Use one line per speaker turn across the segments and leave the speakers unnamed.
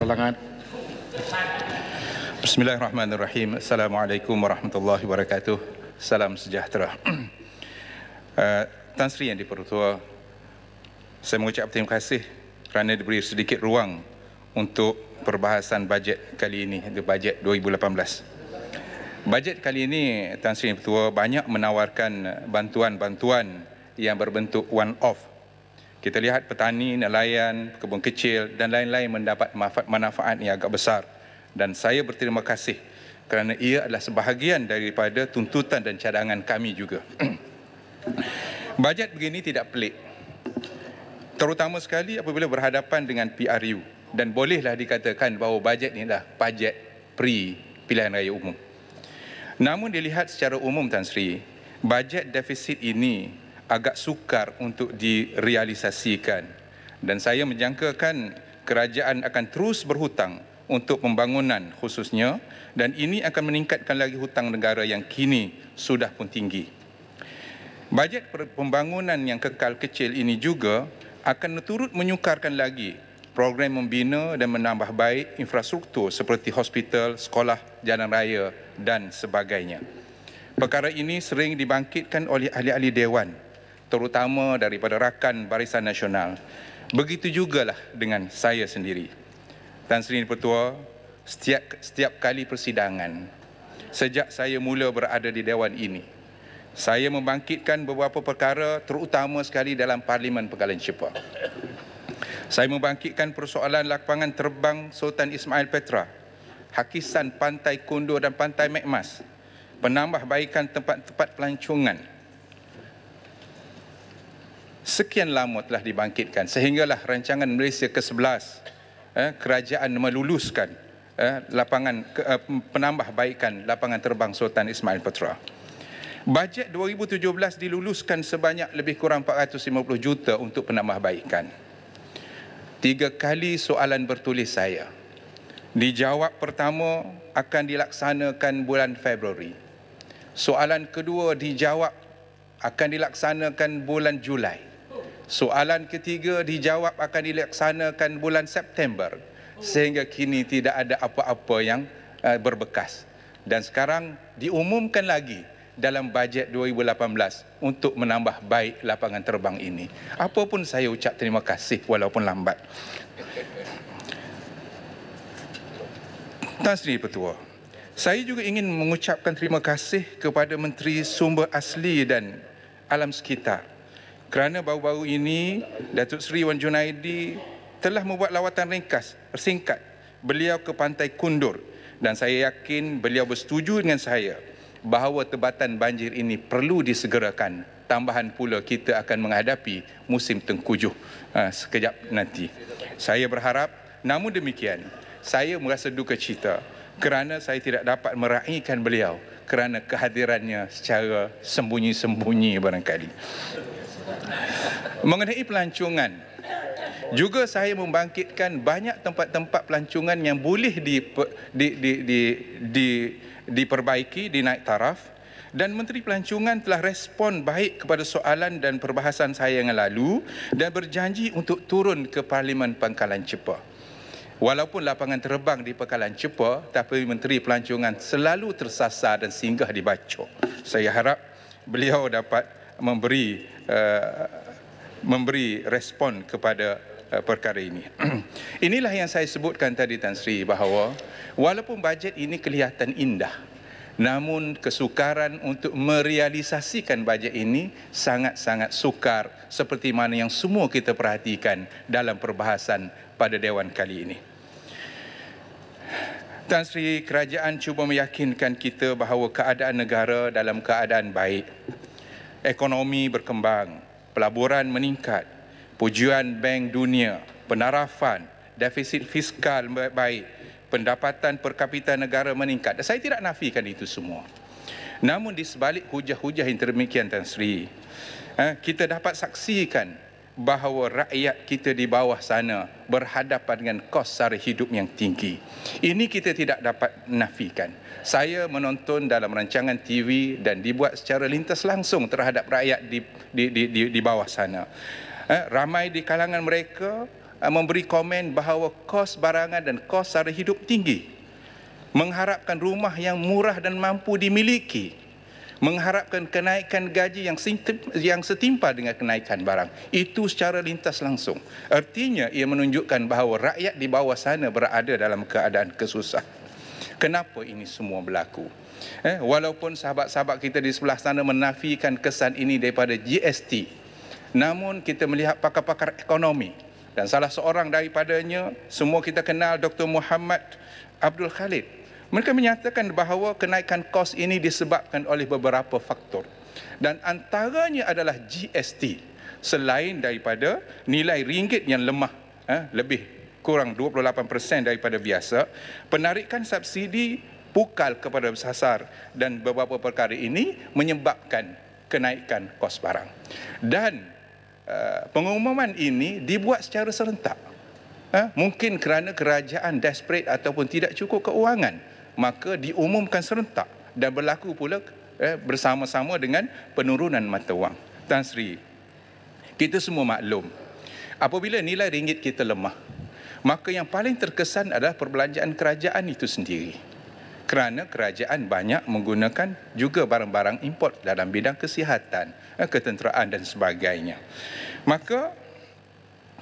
kalangan. Bismillahirrahmanirrahim. Assalamualaikum warahmatullahi wabarakatuh. Salam sejahtera. Uh, Tan Sri yang dipertua, saya mengucap terima kasih kerana diberi sedikit ruang untuk perbahasan bajet kali ini, itu bajet 2018. Bajet kali ini, Tan Sri yang banyak menawarkan bantuan-bantuan yang berbentuk one-off kita lihat petani, nelayan, kebun kecil dan lain-lain mendapat manfaat-manfaat yang agak besar. Dan saya berterima kasih kerana ia adalah sebahagian daripada tuntutan dan cadangan kami juga. Bajet begini tidak pelik. Terutama sekali apabila berhadapan dengan PRU dan bolehlah dikatakan bahawa bajet ini adalah bajet pre pilihan raya umum. Namun dilihat secara umum Tan Sri, bajet defisit ini agak sukar untuk direalisasikan dan saya menjangkakan kerajaan akan terus berhutang untuk pembangunan khususnya dan ini akan meningkatkan lagi hutang negara yang kini sudah pun tinggi. Bajet pembangunan yang kekal kecil ini juga akan turut menyukarkan lagi program membina dan menambah baik infrastruktur seperti hospital, sekolah, jalan raya dan sebagainya. Perkara ini sering dibangkitkan oleh ahli-ahli Dewan terutama daripada rakan Barisan Nasional. Begitu jugalah dengan saya sendiri. Tan Sri Pertua, setiap, setiap kali persidangan, sejak saya mula berada di Dewan ini, saya membangkitkan beberapa perkara terutama sekali dalam Parlimen Pekalan Cepa. Saya membangkitkan persoalan lapangan terbang Sultan Ismail Petra, hakisan Pantai Kundur dan Pantai Mekmas, penambahbaikan tempat-tempat pelancongan sekian lama telah dibangkitkan sehinggalah rancangan Malaysia ke-11 eh, kerajaan meluluskan eh, lapangan ke, eh, penambahbaikan lapangan terbang Sultan Ismail Petra. Bajet 2017 diluluskan sebanyak lebih kurang 450 juta untuk penambahbaikan. Tiga kali soalan bertulis saya. Dijawab pertama akan dilaksanakan bulan Februari. Soalan kedua dijawab akan dilaksanakan bulan Julai. Soalan ketiga dijawab akan dilaksanakan bulan September sehingga kini tidak ada apa-apa yang eh, berbekas. Dan sekarang diumumkan lagi dalam bajet 2018 untuk menambah baik lapangan terbang ini. Apapun saya ucap terima kasih walaupun lambat. Tuan Seri Petua, saya juga ingin mengucapkan terima kasih kepada Menteri Sumber Asli dan Alam Sekitar kerana baru-baru ini Datuk Seri Wan Junaidi telah membuat lawatan ringkas, persingkat beliau ke Pantai Kundur dan saya yakin beliau bersetuju dengan saya bahawa tebatan banjir ini perlu disegerakan tambahan pula kita akan menghadapi musim tengkujuh ha, sekejap nanti. Saya berharap namun demikian saya merasa duka cita kerana saya tidak dapat meraihkan beliau kerana kehadirannya secara sembunyi-sembunyi barangkali. Mengenai pelancongan, juga saya membangkitkan banyak tempat-tempat pelancongan yang boleh diper, di, di, di, di, diperbaiki, dinaik taraf. Dan Menteri Pelancongan telah respon baik kepada soalan dan perbahasan saya yang lalu dan berjanji untuk turun ke Parlimen Pangkalan Cepa. Walaupun lapangan terbang di Pangkalan Cepa, tapi Menteri Pelancongan selalu tersasar dan singgah di Saya harap beliau dapat memberi uh, memberi respon kepada uh, perkara ini. Inilah yang saya sebutkan tadi Tan Sri bahawa walaupun bajet ini kelihatan indah namun kesukaran untuk merealisasikan bajet ini sangat-sangat sukar seperti mana yang semua kita perhatikan dalam perbahasan pada dewan kali ini. Tan Sri Kerajaan cuba meyakinkan kita bahawa keadaan negara dalam keadaan baik ekonomi berkembang, pelaburan meningkat, pujian bank dunia, penarafan, defisit fiskal baik, pendapatan per kapita negara meningkat. Dan saya tidak nafikan itu semua. Namun di sebalik hujah-hujah yang demikian Tan Sri, eh, kita dapat saksikan bahawa rakyat kita di bawah sana berhadapan dengan kos sara hidup yang tinggi. Ini kita tidak dapat nafikan. Saya menonton dalam rancangan TV dan dibuat secara lintas langsung terhadap rakyat di di di di, di bawah sana. Eh, ramai di kalangan mereka eh, memberi komen bahawa kos barangan dan kos sara hidup tinggi. Mengharapkan rumah yang murah dan mampu dimiliki mengharapkan kenaikan gaji yang yang setimpal dengan kenaikan barang itu secara lintas langsung artinya ia menunjukkan bahawa rakyat di bawah sana berada dalam keadaan kesusah kenapa ini semua berlaku eh, walaupun sahabat-sahabat kita di sebelah sana menafikan kesan ini daripada GST namun kita melihat pakar-pakar ekonomi dan salah seorang daripadanya semua kita kenal Dr Muhammad Abdul Khalid mereka menyatakan bahawa kenaikan kos ini disebabkan oleh beberapa faktor dan antaranya adalah GST selain daripada nilai ringgit yang lemah eh, lebih kurang 28% daripada biasa penarikan subsidi pukal kepada sasar dan beberapa perkara ini menyebabkan kenaikan kos barang dan uh, pengumuman ini dibuat secara serentak eh, mungkin kerana kerajaan desperate ataupun tidak cukup keuangan maka diumumkan serentak dan berlaku pula eh, bersama-sama dengan penurunan mata wang. Tan Sri, kita semua maklum, apabila nilai ringgit kita lemah, maka yang paling terkesan adalah perbelanjaan kerajaan itu sendiri. Kerana kerajaan banyak menggunakan juga barang-barang import dalam bidang kesihatan, eh, ketenteraan dan sebagainya. Maka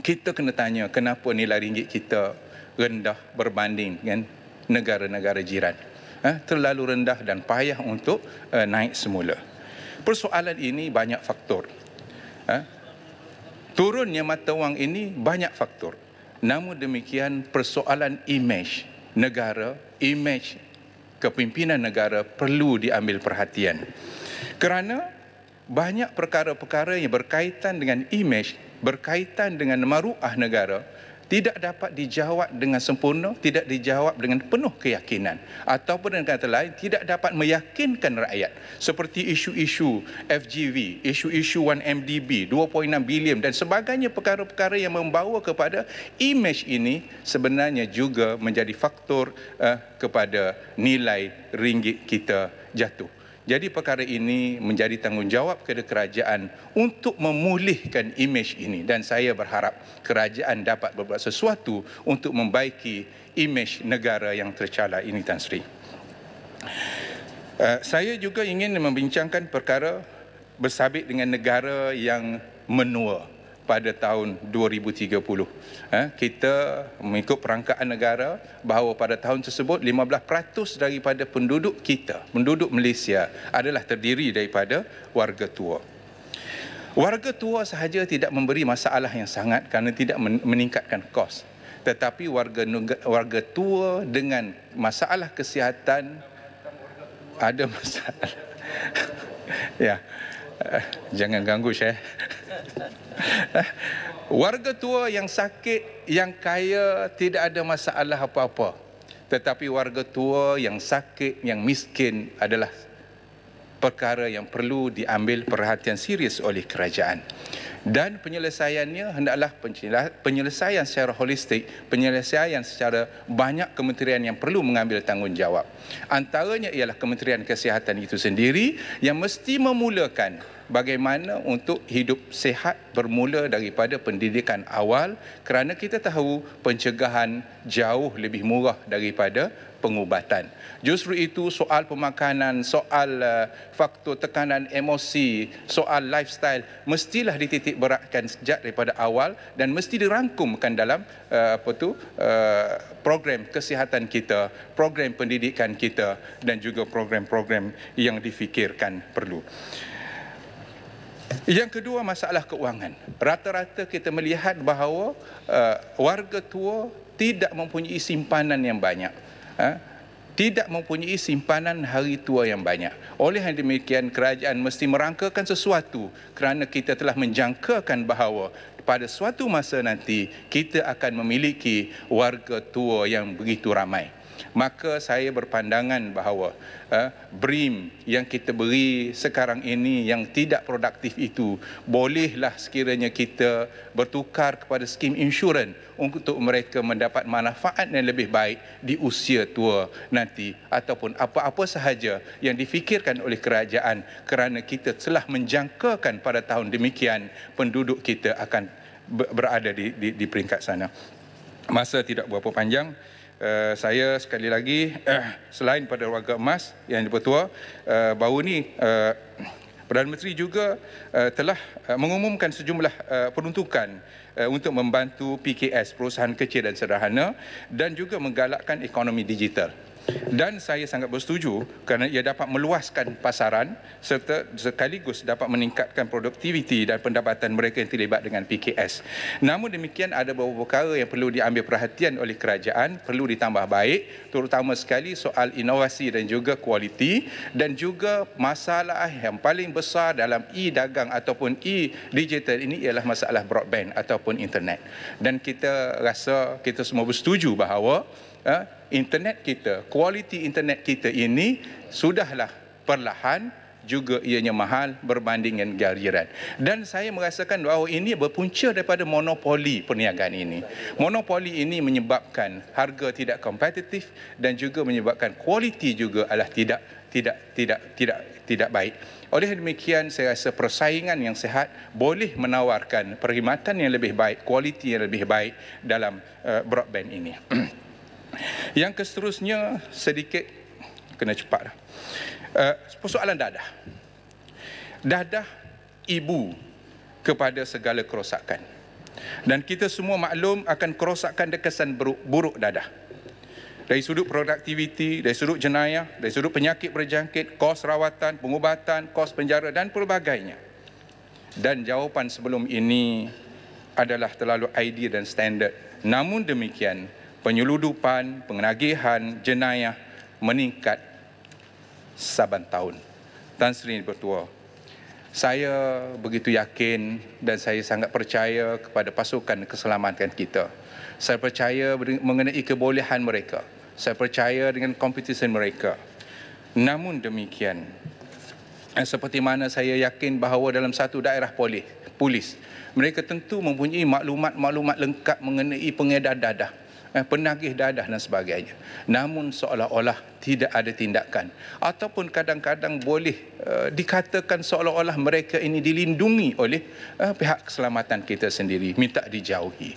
kita kena tanya kenapa nilai ringgit kita rendah berbanding dengan negara-negara jiran. Eh, terlalu rendah dan payah untuk eh, naik semula. Persoalan ini banyak faktor. Eh, turunnya mata wang ini banyak faktor. Namun demikian persoalan imej negara, imej kepimpinan negara perlu diambil perhatian. Kerana banyak perkara-perkara yang berkaitan dengan imej, berkaitan dengan maruah negara, tidak dapat dijawab dengan sempurna, tidak dijawab dengan penuh keyakinan. Ataupun dengan kata lain, tidak dapat meyakinkan rakyat. Seperti isu-isu FGV, isu-isu 1MDB, 2.6 bilion dan sebagainya perkara-perkara yang membawa kepada imej ini sebenarnya juga menjadi faktor uh, kepada nilai ringgit kita jatuh. Jadi perkara ini menjadi tanggungjawab kepada kerajaan untuk memulihkan imej ini dan saya berharap kerajaan dapat berbuat sesuatu untuk membaiki imej negara yang tercela ini Tan Sri. Eh, saya juga ingin membincangkan perkara bersabit dengan negara yang menua pada tahun 2030. Eh, kita mengikut perangkaan negara bahawa pada tahun tersebut 15% daripada penduduk kita, penduduk Malaysia adalah terdiri daripada warga tua. Warga tua sahaja tidak memberi masalah yang sangat kerana tidak meningkatkan kos. Tetapi warga warga tua dengan masalah kesihatan ada masalah. ya. Eh, jangan ganggu saya. Warga tua yang sakit, yang kaya, tidak ada masalah apa-apa. Tetapi warga tua yang sakit, yang miskin adalah perkara yang perlu diambil perhatian serius oleh kerajaan dan penyelesaiannya hendaklah penyelesaian secara holistik, penyelesaian secara banyak kementerian yang perlu mengambil tanggungjawab. Antaranya ialah Kementerian Kesihatan itu sendiri yang mesti memulakan bagaimana untuk hidup sehat bermula daripada pendidikan awal kerana kita tahu pencegahan jauh lebih murah daripada pengubatan. Justru itu soal pemakanan, soal uh, faktor tekanan emosi, soal lifestyle mestilah dititik beratkan sejak daripada awal dan mesti dirangkumkan dalam uh, apa tu uh, program kesihatan kita, program pendidikan kita dan juga program-program yang difikirkan perlu. Yang kedua masalah keuangan. Rata-rata kita melihat bahawa uh, warga tua tidak mempunyai simpanan yang banyak ha, tidak mempunyai simpanan hari tua yang banyak. Oleh yang demikian, kerajaan mesti merangkakan sesuatu kerana kita telah menjangkakan bahawa pada suatu masa nanti kita akan memiliki warga tua yang begitu ramai maka saya berpandangan bahawa uh, BRIM yang kita beri sekarang ini yang tidak produktif itu bolehlah sekiranya kita bertukar kepada skim insurans untuk mereka mendapat manfaat yang lebih baik di usia tua nanti ataupun apa-apa sahaja yang difikirkan oleh kerajaan kerana kita telah menjangkakan pada tahun demikian penduduk kita akan berada di, di, di peringkat sana. Masa tidak berapa panjang. Eh, saya sekali lagi uh, selain pada warga emas yang dipertua uh, eh, baru ini uh, Perdana Menteri juga uh, telah uh, mengumumkan sejumlah uh, peruntukan uh, untuk membantu PKS, perusahaan kecil dan sederhana dan juga menggalakkan ekonomi digital dan saya sangat bersetuju kerana ia dapat meluaskan pasaran serta sekaligus dapat meningkatkan produktiviti dan pendapatan mereka yang terlibat dengan PKS. Namun demikian ada beberapa perkara yang perlu diambil perhatian oleh kerajaan, perlu ditambah baik terutama sekali soal inovasi dan juga kualiti dan juga masalah yang paling besar dalam e-dagang ataupun e-digital ini ialah masalah broadband ataupun internet. Dan kita rasa kita semua bersetuju bahawa eh, internet kita, kualiti internet kita ini sudahlah perlahan juga ianya mahal berbanding dengan galiran. Dan saya merasakan bahawa ini berpunca daripada monopoli perniagaan ini. Monopoli ini menyebabkan harga tidak kompetitif dan juga menyebabkan kualiti juga adalah tidak tidak tidak tidak tidak baik. Oleh demikian saya rasa persaingan yang sehat boleh menawarkan perkhidmatan yang lebih baik, kualiti yang lebih baik dalam eh, broadband ini. Yang keseterusnya sedikit kena cepat. Uh, persoalan dadah. Dadah ibu kepada segala kerosakan. Dan kita semua maklum akan kerosakan kesan buruk, buruk dadah. Dari sudut produktiviti, dari sudut jenayah, dari sudut penyakit berjangkit, kos rawatan, pengubatan, kos penjara dan pelbagainya. Dan jawapan sebelum ini adalah terlalu ideal dan standard. Namun demikian, penyeludupan, pengenagihan, jenayah meningkat saban tahun. Tuan Seri Bertua, saya begitu yakin dan saya sangat percaya kepada pasukan keselamatan kita. Saya percaya mengenai kebolehan mereka. Saya percaya dengan kompetisi mereka. Namun demikian, eh, seperti mana saya yakin bahawa dalam satu daerah polis, polis mereka tentu mempunyai maklumat-maklumat lengkap mengenai pengedar dadah eh, penagih dadah dan sebagainya. Namun seolah-olah tidak ada tindakan ataupun kadang-kadang boleh uh, dikatakan seolah-olah mereka ini dilindungi oleh uh, pihak keselamatan kita sendiri minta dijauhi.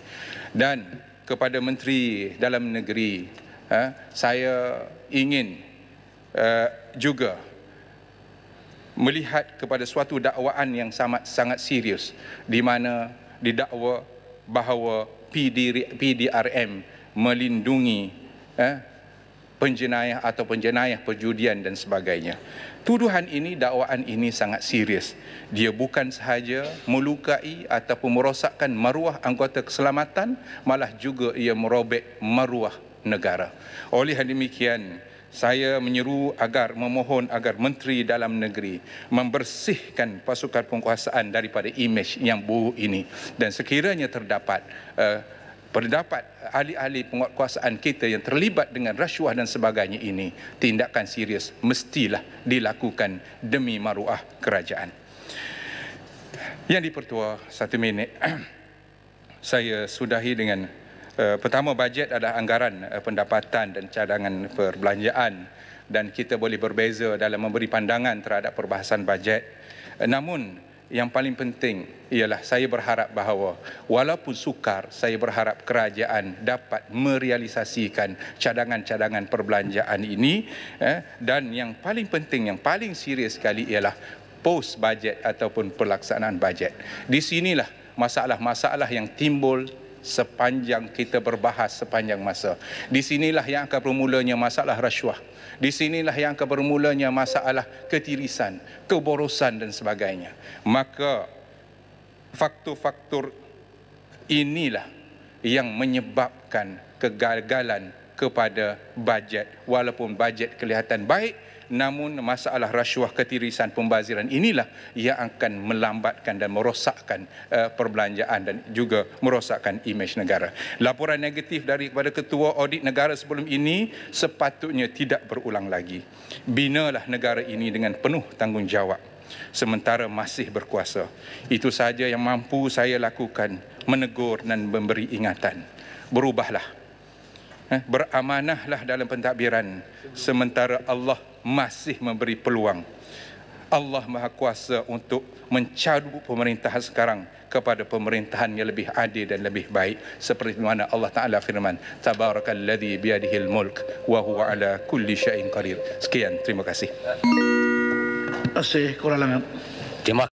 Dan kepada menteri dalam negeri uh, saya ingin uh, juga melihat kepada suatu dakwaan yang sangat sangat serius di mana didakwa bahawa PD, PDRM melindungi eh, penjenayah atau penjenayah perjudian dan sebagainya. Tuduhan ini, dakwaan ini sangat serius. Dia bukan sahaja melukai ataupun merosakkan maruah anggota keselamatan, malah juga ia merobek maruah negara. Oleh demikian, saya menyeru agar memohon agar Menteri Dalam Negeri membersihkan pasukan penguasaan daripada imej yang buruk ini. Dan sekiranya terdapat uh, pendapat ahli-ahli penguatkuasaan kita yang terlibat dengan rasuah dan sebagainya ini tindakan serius mestilah dilakukan demi maruah kerajaan. Yang dipertua satu minit saya sudahi dengan uh, pertama bajet adalah anggaran uh, pendapatan dan cadangan perbelanjaan dan kita boleh berbeza dalam memberi pandangan terhadap perbahasan bajet. Uh, namun yang paling penting ialah saya berharap bahawa walaupun sukar, saya berharap kerajaan dapat merealisasikan cadangan-cadangan perbelanjaan ini eh, dan yang paling penting, yang paling serius sekali ialah post budget ataupun pelaksanaan budget. Di sinilah masalah-masalah yang timbul sepanjang kita berbahas sepanjang masa. Di sinilah yang akan bermulanya masalah rasuah. Di sinilah yang kebermulanya masalah ketirisan, keborosan dan sebagainya. Maka faktor-faktor inilah yang menyebabkan kegagalan kepada bajet walaupun bajet kelihatan baik namun masalah rasuah ketirisan pembaziran inilah yang akan melambatkan dan merosakkan uh, perbelanjaan dan juga merosakkan imej negara. Laporan negatif daripada ketua audit negara sebelum ini sepatutnya tidak berulang lagi. Binalah negara ini dengan penuh tanggungjawab sementara masih berkuasa. Itu sahaja yang mampu saya lakukan menegur dan memberi ingatan. Berubahlah beramanahlah dalam pentadbiran sementara Allah masih memberi peluang. Allah Maha Kuasa untuk mencabut pemerintahan sekarang kepada pemerintahan yang lebih adil dan lebih baik seperti mana Allah Taala firman tabarakalladzi biyadihi mulk wa huwa ala kulli syai'in qadir sekian terima kasih asy kurang lama